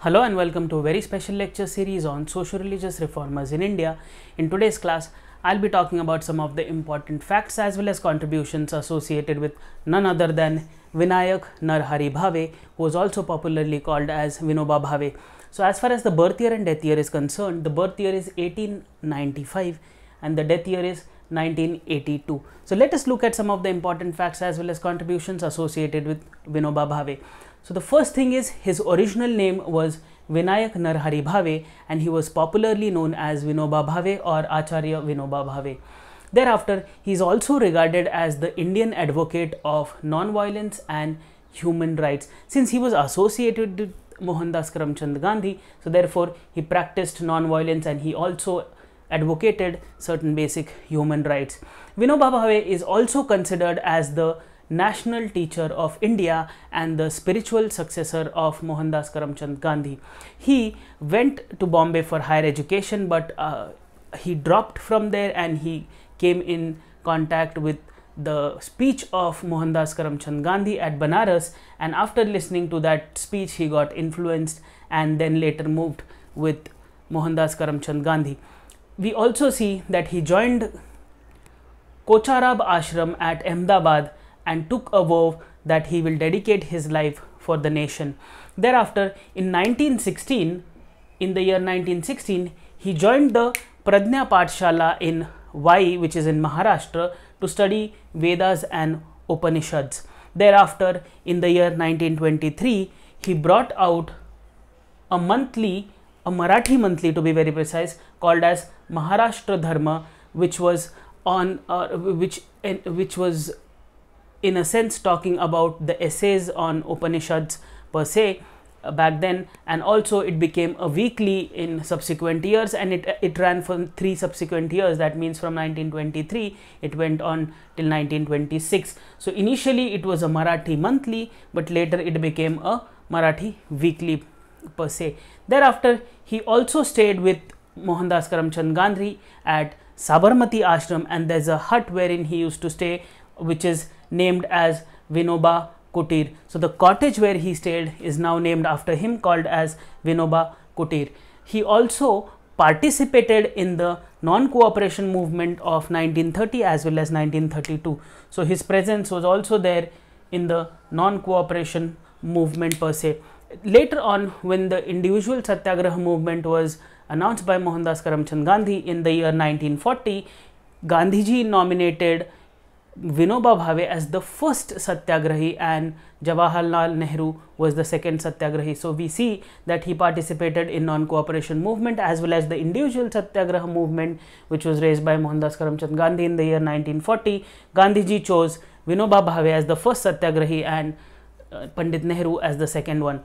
Hello and welcome to a very special lecture series on social religious reformers in India. In today's class, I'll be talking about some of the important facts as well as contributions associated with none other than Vinayak Narhari Bhave, who is also popularly called as Vinoba Bhave. So, as far as the birth year and death year is concerned, the birth year is 1895 and the death year is 1982. So let us look at some of the important facts as well as contributions associated with Vinoba Bhave. So the first thing is his original name was Vinayak Narhari Bhave and he was popularly known as Vinoba Bhave or Acharya Vinoba Bhave. Thereafter, he is also regarded as the Indian advocate of non-violence and human rights since he was associated with Mohandas Karamchand Gandhi. So therefore, he practiced non-violence and he also advocated certain basic human rights. Vinoba Bhave is also considered as the national teacher of India and the spiritual successor of Mohandas Karamchand Gandhi. He went to Bombay for higher education but uh, he dropped from there and he came in contact with the speech of Mohandas Karamchand Gandhi at Banaras and after listening to that speech he got influenced and then later moved with Mohandas Karamchand Gandhi we also see that he joined Kocharab Ashram at Ahmedabad and took a vow that he will dedicate his life for the nation. Thereafter, in 1916, in the year 1916, he joined the Pradnya Patshala in Vai, which is in Maharashtra, to study Vedas and Upanishads. Thereafter, in the year 1923, he brought out a monthly a Marathi monthly to be very precise called as Maharashtra Dharma which was on uh, which uh, which was in a sense talking about the essays on Upanishads per se uh, back then and also it became a weekly in subsequent years and it uh, it ran for three subsequent years that means from 1923 it went on till 1926 so initially it was a marathi monthly but later it became a marathi weekly per se. Thereafter, he also stayed with Mohandas Karamchand Gandhi at Sabarmati Ashram and there's a hut wherein he used to stay which is named as Vinoba Kutir. So the cottage where he stayed is now named after him called as Vinoba Kutir. He also participated in the non-cooperation movement of 1930 as well as 1932. So his presence was also there in the non-cooperation movement per se later on when the individual satyagraha movement was announced by mohandas karamchand gandhi in the year 1940 gandhiji nominated vinoba bhave as the first satyagrahi and jawaharlal nehru was the second satyagrahi so we see that he participated in non cooperation movement as well as the individual satyagraha movement which was raised by mohandas karamchand gandhi in the year 1940 gandhiji chose vinoba bhave as the first satyagrahi and uh, pandit nehru as the second one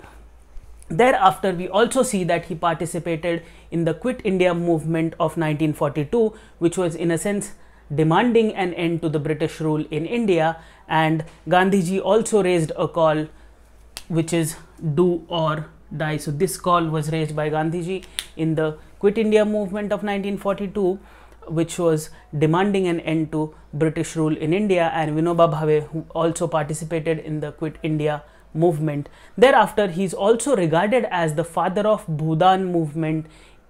Thereafter, we also see that he participated in the Quit India movement of 1942, which was in a sense demanding an end to the British rule in India. And Gandhiji also raised a call which is do or die. So, this call was raised by Gandhiji in the Quit India movement of 1942 which was demanding an end to British rule in India and Vinoba Bhave who also participated in the Quit India movement. Thereafter, he is also regarded as the father of Bhudan movement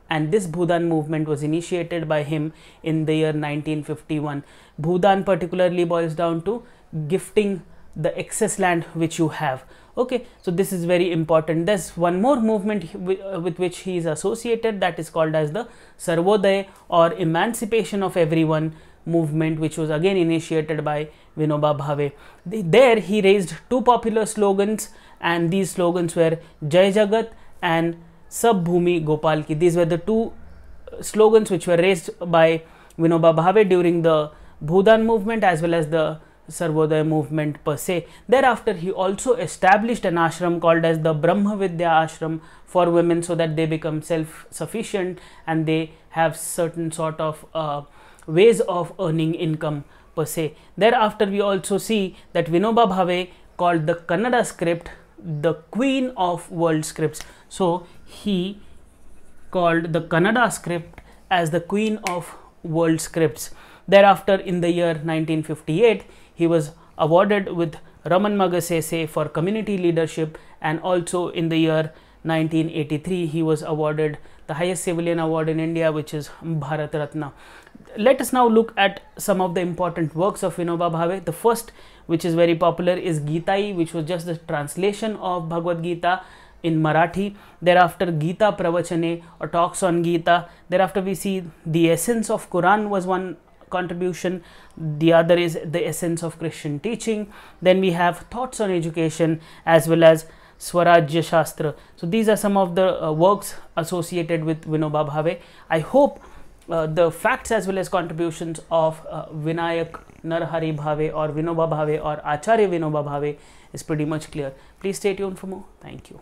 and this Bhudan movement was initiated by him in the year 1951. Bhudan particularly boils down to gifting the excess land which you have. Okay, so this is very important. There's one more movement uh, with which he is associated that is called as the Sarvodaya or emancipation of everyone movement, which was again initiated by Vinoba Bhave. There, he raised two popular slogans, and these slogans were Jai Jagat and Bhumi Gopal Ki. These were the two uh, slogans which were raised by Vinoba Bhave during the Bhudan movement as well as the Sarvodaya movement per se. Thereafter, he also established an ashram called as the Brahmavidya Ashram for women so that they become self sufficient and they have certain sort of uh, ways of earning income per se. Thereafter, we also see that Vinoba Bhave called the Kannada script the queen of world scripts. So he called the Kannada script as the queen of world scripts. Thereafter, in the year 1958, he was awarded with Raman Magasese for community leadership and also in the year 1983 he was awarded the highest civilian award in India which is Bharat Ratna. Let us now look at some of the important works of Vinoba Bhave. The first which is very popular is Gita, which was just the translation of Bhagavad Gita in Marathi. Thereafter, Gita Pravachane or talks on Gita. Thereafter, we see the essence of Quran was one contribution. The other is the essence of Christian teaching. Then we have thoughts on education as well as Swarajya Shastra. So these are some of the uh, works associated with Vinoba Bhave. I hope uh, the facts as well as contributions of uh, Vinayak Narhari Bhave or Vinoba Bhave or Acharya Vinoba Bhave is pretty much clear. Please stay tuned for more. Thank you.